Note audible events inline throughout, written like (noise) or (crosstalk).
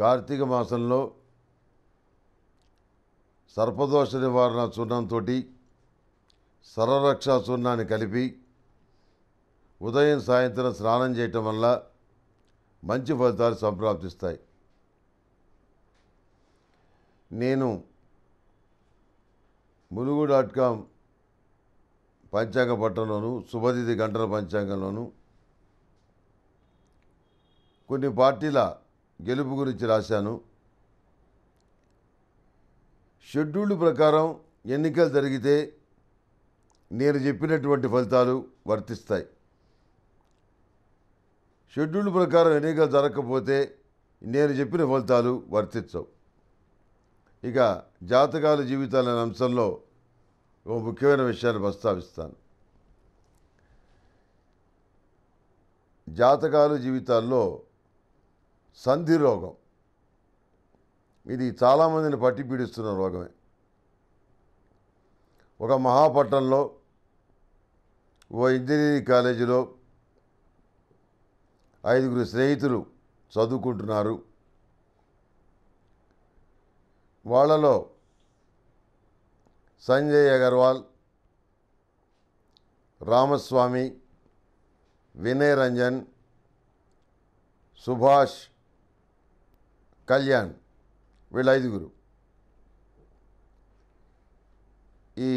కార్తీక మాసంలో సర్పదోష నివారణ చూర్ణంతో సర్వరక్షా చూర్ణాన్ని కలిపి ఉదయం సాయంత్రం స్నానం చేయటం వల్ల మంచి ఫలితాలు సంప్రాప్తిస్తాయి నేను ములుగు డాట్ కామ్ పంచాంగ పట్టణంలోను శుభతిథి గంటల పంచాంగంలోను కొన్ని పార్టీల గెలుపు గురించి రాశాను షెడ్యూల్డ్ ప్రకారం ఎన్నికలు జరిగితే నేను చెప్పినటువంటి ఫలితాలు వర్తిస్తాయి షెడ్యూల్ ప్రకారం ఎన్నికలు జరగకపోతే నేను చెప్పిన ఫలితాలు వర్తించవు ఇక జాతకాల జీవితాలనే అంశంలో ఒక ముఖ్యమైన విషయాన్ని ప్రస్తావిస్తాను జాతకాలు జీవితాల్లో సంధి రోగం ఇది చాలామందిని పట్టి పీడిస్తున్న రోగమే ఒక మహాపట్టణంలో ఓ ఇంజనీరింగ్ కాలేజీలో ఐదుగురు స్నేహితులు చదువుకుంటున్నారు వాళ్ళలో సంజయ్ అగర్వాల్ రామస్వామి వినయ్ రంజన్ సుభాష్ కళ్యాణ్ వీళ్ళు ఐదుగురు ఈ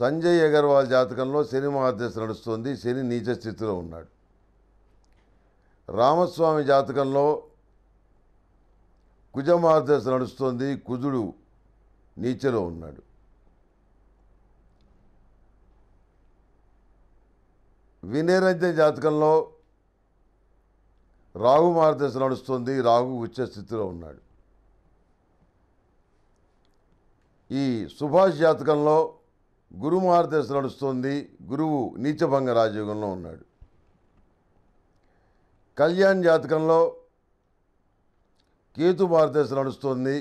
సంజయ్ అగర్వాల్ జాతకంలో శని మహాదశ నడుస్తుంది శని నీచ స్థితిలో ఉన్నాడు రామస్వామి జాతకంలో కుజ మహాదశ నడుస్తుంది కుజుడు నీచలో ఉన్నాడు వినయరంజన జాతకంలో రాహు మార్గదర్శ నడుస్తుంది రాహు ఉచ్చ స్థితిలో ఉన్నాడు ఈ సుభాష్ జాతకంలో గురు మార్గదర్శ నడుస్తుంది గురువు నీచభంగ రాజయోగంలో ఉన్నాడు కళ్యాణ్ జాతకంలో కేతు మార్గదర్శ నడుస్తుంది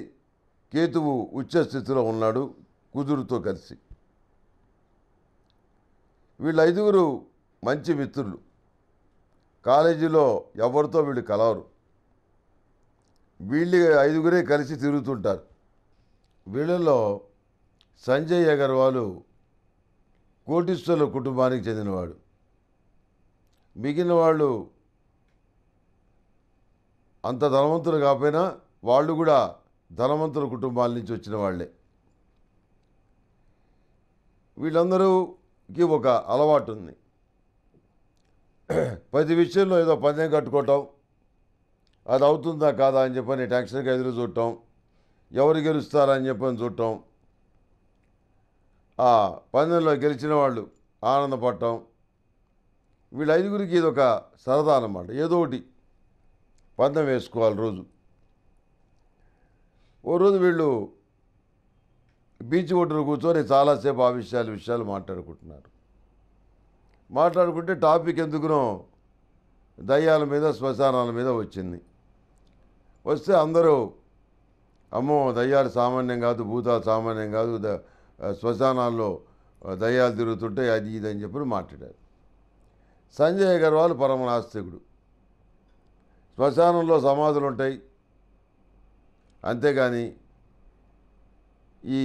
కేతువు ఉచ్చ స్థితిలో ఉన్నాడు కుదురుతో కలిసి వీళ్ళ ఐదుగురు మంచి మిత్రులు కాలేజీలో ఎవరితో వీళ్ళు కలవరు వీళ్ళు ఐదుగురే కలిసి తిరుగుతుంటారు వీళ్ళలో సంజయ్ అగర్వాలు కోటిస్తుల కుటుంబానికి చెందినవాడు మిగిలిన వాళ్ళు అంత ధనవంతులు కాకపోయినా వాళ్ళు కూడా ధనవంతుల కుటుంబాల నుంచి వచ్చిన వాళ్ళే వీళ్ళందరూకి ఒక అలవాటు ఉంది (clears throat) పది విషయంలో ఏదో పందెం కట్టుకోవటం అది అవుతుందా కాదా అని చెప్పని టెన్షన్కి ఎదురు చూడటం ఎవరు గెలుస్తారని చెప్పని చూడటం ఆ పందెంలో గెలిచిన వాళ్ళు ఆనందపడటం వీళ్ళ ఐదుగురికి ఇది ఒక సరదా అనమాట ఏదో ఒకటి పందెం వేసుకోవాలి రోజు ఓ రోజు వీళ్ళు బీచ్ ఒడ్డున కూర్చొని చాలాసేపు ఆ విషయాలు విషయాలు మాట్లాడుకుంటున్నారు మాట్లాడుకుంటే టాపిక్ ఎందుకునో దయ్యాల మీద శ్మశానాల మీద వచ్చింది వస్తే అందరూ అమ్మో దయ్యాలు సామాన్యం కాదు భూతాలు సామాన్యం కాదు ద శ్మశానాల్లో దయ్యాలు తిరుగుతుంటే అది ఇది అని చెప్పి మాట్లాడారు సంజయ్ అగర్వాల్ నాస్తికుడు శ్మశానంలో సమాధులు ఉంటాయి అంతేగాని ఈ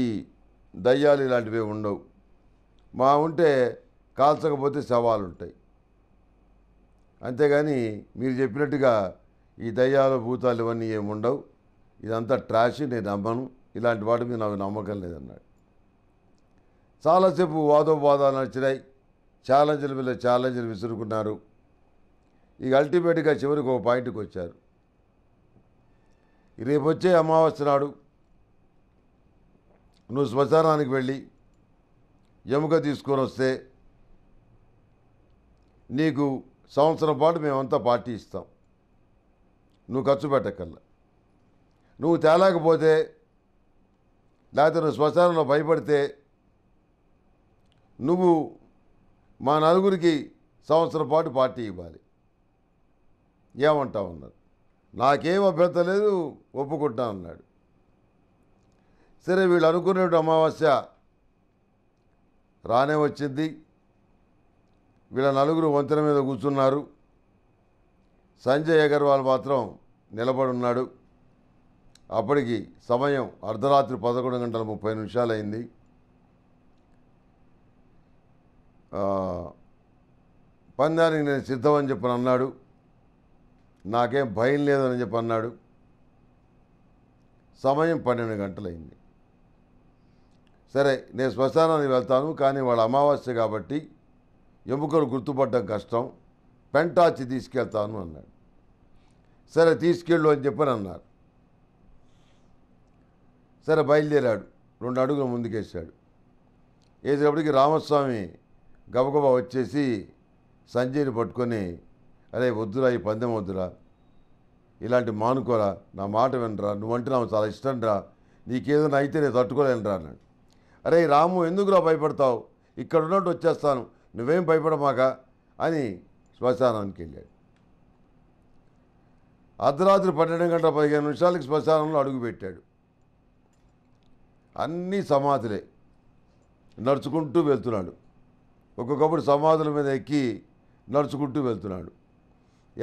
దయ్యాలు ఇలాంటివి ఉండవు మా ఉంటే కాల్చకపోతే శవాలు ఉంటాయి అంతేగాని మీరు చెప్పినట్టుగా ఈ దయ్యాలు భూతాలు ఇవన్నీ ఏముండవు ఇదంతా ట్రాష్ నేను నమ్మను ఇలాంటి వాటి మీద నాకు నమ్మకం లేదన్నాడు చాలాసేపు వాదోపవాదాలు నచ్చినాయి ఛాలెంజ్ల మీద ఛాలెంజ్లు విసురుకున్నారు ఇక అల్టిమేట్గా చివరికి ఒక పాయింట్కి వచ్చారు రేపు వచ్చే అమావాస్య నాడు నువ్వు శ్మశానానికి వెళ్ళి ఎముక తీసుకొని వస్తే నీకు సంవత్సరం పాటు మేమంతా పార్టీ ఇస్తాం నువ్వు ఖర్చు పెట్టకల్లా నువ్వు తేలేకపోతే లేకపోతే నువ్వు శ్మశానంలో భయపడితే నువ్వు మా నలుగురికి సంవత్సరం పాటు పార్టీ ఇవ్వాలి ఏమంటావు అన్నారు నాకేం అభ్యంతరం లేదు ఒప్పుకుంటా అన్నాడు సరే వీళ్ళు అనుకున్నట్టు అమావాస్య రానే వచ్చింది వీళ్ళ నలుగురు వంతెన మీద కూర్చున్నారు సంజయ్ అగర్వాల్ మాత్రం నిలబడున్నాడు అప్పటికి సమయం అర్ధరాత్రి పదకొండు గంటల ముప్పై నిమిషాలైంది పందానికి నేను సిద్ధమని చెప్పని అన్నాడు నాకేం భయం లేదని చెప్పి అన్నాడు సమయం పన్నెండు గంటలైంది సరే నేను శ్మశానానికి వెళ్తాను కానీ వాళ్ళ అమావాస్య కాబట్టి ఎముకలు గుర్తుపట్టడం కష్టం పెంటాచి తీసుకెళ్తాను అన్నాడు సరే తీసుకెళ్ళు అని చెప్పని అన్నారు సరే బయలుదేరాడు రెండు అడుగులు ముందుకేశాడు వేసేటప్పటికి రామస్వామి గబగబా వచ్చేసి సంజయ్ని పట్టుకొని అరే వద్దురా ఈ పందెం వద్దురా ఇలాంటి మానుకోరా నా మాట వినరా నువ్వంటే నాకు చాలా ఇష్టం రా నీకేదైనా అయితే నేను తట్టుకోలేనురా అన్నాడు అరే రాము ఎందుకురా భయపడతావు ఇక్కడ ఉన్నట్టు వచ్చేస్తాను నువ్వేం భయపడమాక అని శ్మశానానికి వెళ్ళాడు అర్ధరాత్రి పన్నెండు గంటల పదిహేను నిమిషాలకి శ్మశానంలో అడుగుపెట్టాడు అన్నీ సమాధులే నడుచుకుంటూ వెళ్తున్నాడు ఒక్కొక్కప్పుడు సమాధుల మీద ఎక్కి నడుచుకుంటూ వెళ్తున్నాడు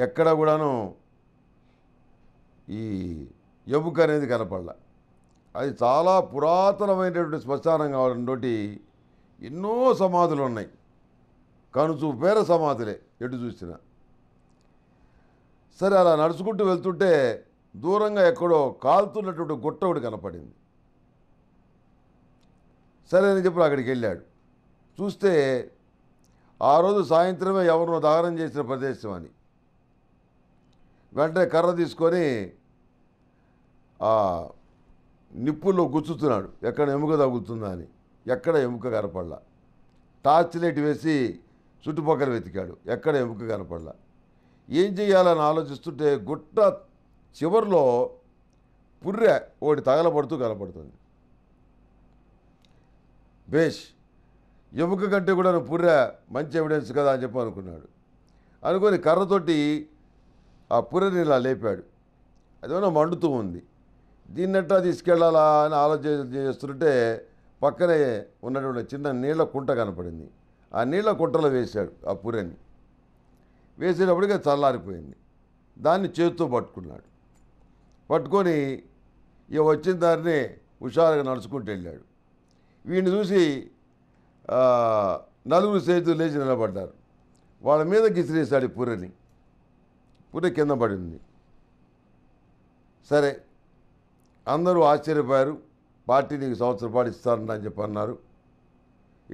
ఎక్కడ కూడాను ఈ ఎముక అనేది కనపడలా అది చాలా పురాతనమైనటువంటి శ్మశానం తోటి ఎన్నో సమాధులు ఉన్నాయి కనుచూపు పేర సమాధులే ఎటు చూసిన సరే అలా నడుచుకుంటూ వెళ్తుంటే దూరంగా ఎక్కడో కాలుతున్నటువంటి గుట్ట ఒకటి కనపడింది సరే అని చెప్పి అక్కడికి వెళ్ళాడు చూస్తే ఆ రోజు సాయంత్రమే ఎవరినో దహనం చేసిన ప్రదేశం అని వెంటనే కర్ర తీసుకొని ఆ నిప్పుల్లో గుచ్చుతున్నాడు ఎక్కడ ఎముక తగులుతుందా అని ఎక్కడ ఎముక కనపడలా టార్చ్ లైట్ వేసి చుట్టుపక్కల వెతికాడు ఎక్కడ ఎముక కనపడలా ఏం చేయాలని ఆలోచిస్తుంటే గుట్ట చివరిలో పుర్రె ఒకటి తగలబడుతూ కనపడుతుంది బేష్ ఎముక కంటే కూడా పుర్రె మంచి ఎవిడెన్స్ కదా అని చెప్పి అనుకున్నాడు అనుకొని కర్రతోటి ఆ పుర్రెని ఇలా లేపాడు అదేమో మండుతూ ఉంది ఎట్లా తీసుకెళ్లాలా అని ఆలోచన చేస్తుంటే పక్కనే ఉన్నటువంటి చిన్న నీళ్ల కుంట కనపడింది ఆ నీళ్ళ కుట్రలు వేశాడు ఆ పురని వేసేటప్పటికే చల్లారిపోయింది దాన్ని చేతితో పట్టుకున్నాడు పట్టుకొని ఇక వచ్చిన దారిని హుషారుగా నడుచుకుంటూ వెళ్ళాడు వీడిని చూసి నలుగురు సేతులు లేచి నిలబడ్డారు వాళ్ళ మీద గిసిరేశాడు పురని పుర కింద పడింది సరే అందరూ ఆశ్చర్యపోయారు పార్టీ నీకు పాటు ఇస్తారని చెప్పి అన్నారు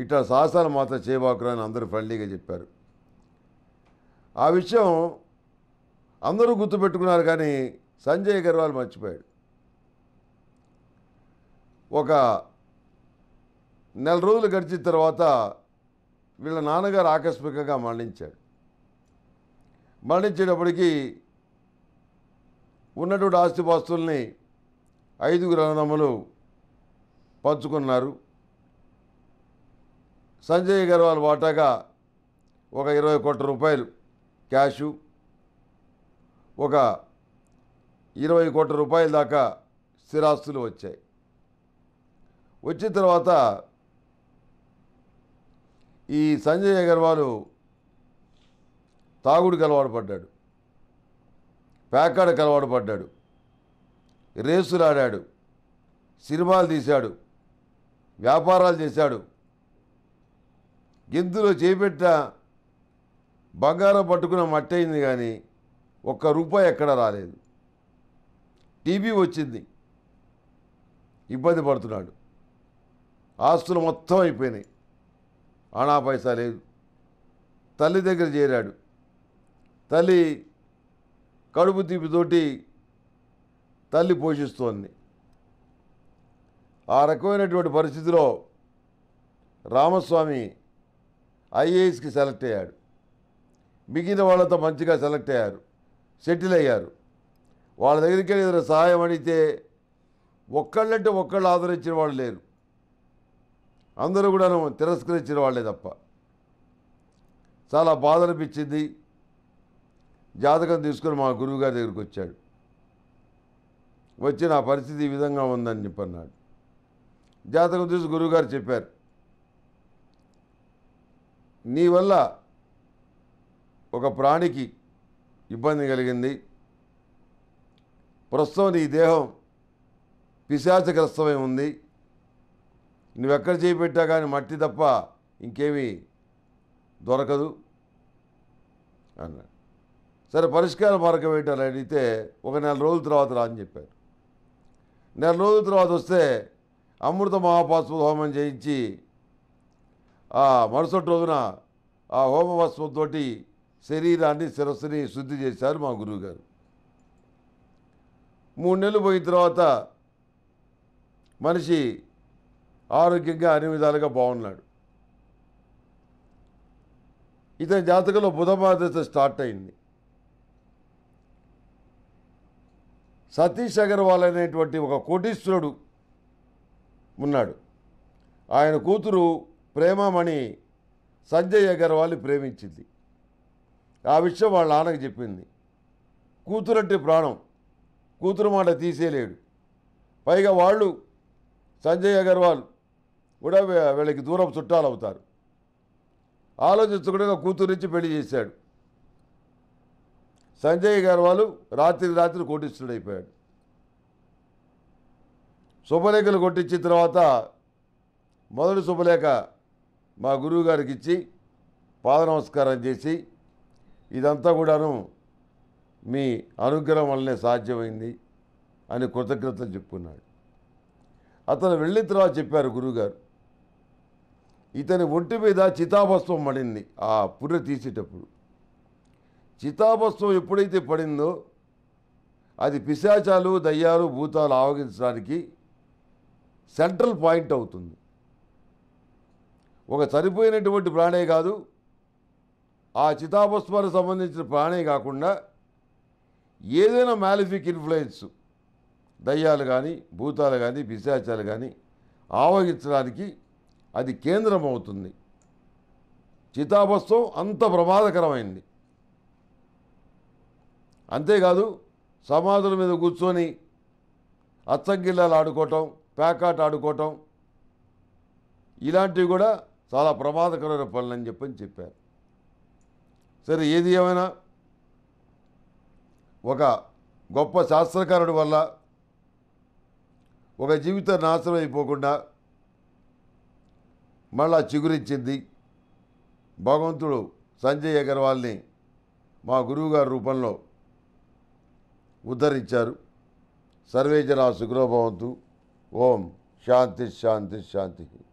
ఇట్లా సాసాల మాత్రం చేయబాకురా అని అందరూ ఫ్రెండ్లీగా చెప్పారు ఆ విషయం అందరూ గుర్తుపెట్టుకున్నారు కానీ సంజయ్ అగర్వాల్ మర్చిపోయాడు ఒక నెల రోజులు గడిచిన తర్వాత వీళ్ళ నాన్నగారు ఆకస్మికంగా మరణించాడు మరణించేటప్పటికీ ఉన్నటువంటి ఆస్తిపాస్తుల్ని ఐదుగురు అన్నదమ్ములు పంచుకున్నారు సంజయ్ అగర్వాల్ వాటాగా ఒక ఇరవై కోట్ల రూపాయలు క్యాషు ఒక ఇరవై కోట్ల రూపాయల దాకా స్థిరాస్తులు వచ్చాయి వచ్చిన తర్వాత ఈ సంజయ్ అగర్వాల్ తాగుడికి అలవాటు పడ్డాడు ప్యాకాడకు అలవాటు పడ్డాడు ఆడాడు సినిమాలు తీశాడు వ్యాపారాలు చేశాడు గెంతులో చేపెట్ట బంగారం పట్టుకున్న మట్టి అయింది కానీ ఒక్క రూపాయి ఎక్కడ రాలేదు టీబీ వచ్చింది ఇబ్బంది పడుతున్నాడు ఆస్తులు మొత్తం అయిపోయినాయి అనా పైసా లేదు తల్లి దగ్గర చేరాడు తల్లి కడుపు తీపితోటి తల్లి పోషిస్తోంది ఆ రకమైనటువంటి పరిస్థితిలో రామస్వామి ఐఏఎస్కి సెలెక్ట్ అయ్యాడు మిగిలిన వాళ్ళతో మంచిగా సెలెక్ట్ అయ్యారు సెటిల్ అయ్యారు వాళ్ళ దగ్గరికి ఏదైనా సహాయం అడిగితే ఒక్కళ్ళంటే ఒక్కళ్ళు ఆదరించిన వాళ్ళు లేరు అందరూ కూడా తిరస్కరించిన వాళ్ళే తప్ప చాలా బాధ అనిపించింది జాతకం తీసుకుని మా గురువుగారి దగ్గరికి వచ్చాడు వచ్చి నా పరిస్థితి ఈ విధంగా ఉందని చెప్పన్నాడు జాతకం చూసి గురువుగారు చెప్పారు నీ వల్ల ఒక ప్రాణికి ఇబ్బంది కలిగింది ప్రస్తుతం నీ దేహం పిశాచగ్రస్తమై ఉంది నువ్వెక్కడ చేపెట్టా కానీ మట్టి తప్ప ఇంకేమీ దొరకదు అన్నాడు సరే పరిష్కార మార్గం ఏంటని అడిగితే ఒక నెల రోజుల తర్వాత రా అని చెప్పారు నెల రోజుల తర్వాత వస్తే అమృత మహాపాశ్వ హోమం చేయించి ఆ మరుసటి రోజున ఆ హోమవస్వంతో శరీరాన్ని శిరస్సుని శుద్ధి చేశారు మా గురువుగారు మూడు నెలలు పోయిన తర్వాత మనిషి ఆరోగ్యంగా అన్ని విధాలుగా బాగున్నాడు ఇతని జాతకంలో బుధ బాధ్యత స్టార్ట్ అయింది సతీష్ అగర్వాల్ అనేటువంటి ఒక కోటీశ్వరుడు ఉన్నాడు ఆయన కూతురు ప్రేమమణి సంజయ్ అగర్వాల్ ప్రేమించింది ఆ విషయం వాళ్ళ నాన్నకు చెప్పింది కూతురంటే ప్రాణం కూతురు మాట తీసేయలేడు పైగా వాళ్ళు సంజయ్ అగర్వాల్ కూడా వీళ్ళకి దూరం చుట్టాలు అవుతారు ఆలోచించకుండా కూతురు నుంచి పెళ్లి చేశాడు సంజయ్ అగర్వాల్ రాత్రి రాత్రి కోటిస్తుడైపోయాడు శుభలేఖలు కొట్టించిన తర్వాత మొదటి శుభలేఖ మా గురువు గారికి ఇచ్చి పాద నమస్కారం చేసి ఇదంతా కూడాను మీ అనుగ్రహం వల్లనే సాధ్యమైంది అని కృతజ్ఞతలు చెప్పుకున్నాడు అతను వెళ్ళిన తర్వాత చెప్పారు గురువుగారు ఇతని ఒంటి మీద చితాభస్వం పడింది ఆ పుర్ర తీసేటప్పుడు చితాభస్వం ఎప్పుడైతే పడిందో అది పిశాచాలు దయ్యాలు భూతాలు ఆవగించడానికి సెంట్రల్ పాయింట్ అవుతుంది ఒక చనిపోయినటువంటి ప్రాణే కాదు ఆ చితాభస్మానికి సంబంధించిన ప్రాణే కాకుండా ఏదైనా మ్యాలిఫిక్ ఇన్ఫ్లుయెన్స్ దయ్యాలు కానీ భూతాలు కానీ పిశాచాలు కానీ ఆవహించడానికి అది కేంద్రం అవుతుంది చితాభస్వం అంత ప్రమాదకరమైంది అంతేకాదు సమాధుల మీద కూర్చొని అచ్చంగిల్లాలు ఆడుకోవటం ప్యాకాట్ ఆడుకోవటం ఇలాంటివి కూడా చాలా ప్రమాదకరమైన పనులు అని చెప్పని చెప్పారు సరే ఏది ఏమైనా ఒక గొప్ప శాస్త్రకారుడి వల్ల ఒక జీవిత నాశనం అయిపోకుండా మళ్ళా చిగురించింది భగవంతుడు సంజయ్ అగర్వాల్ని మా గురువుగారి రూపంలో ఉద్ధరించారు సర్వేజన భవంతు ఓం శాంతి శాంతి శాంతి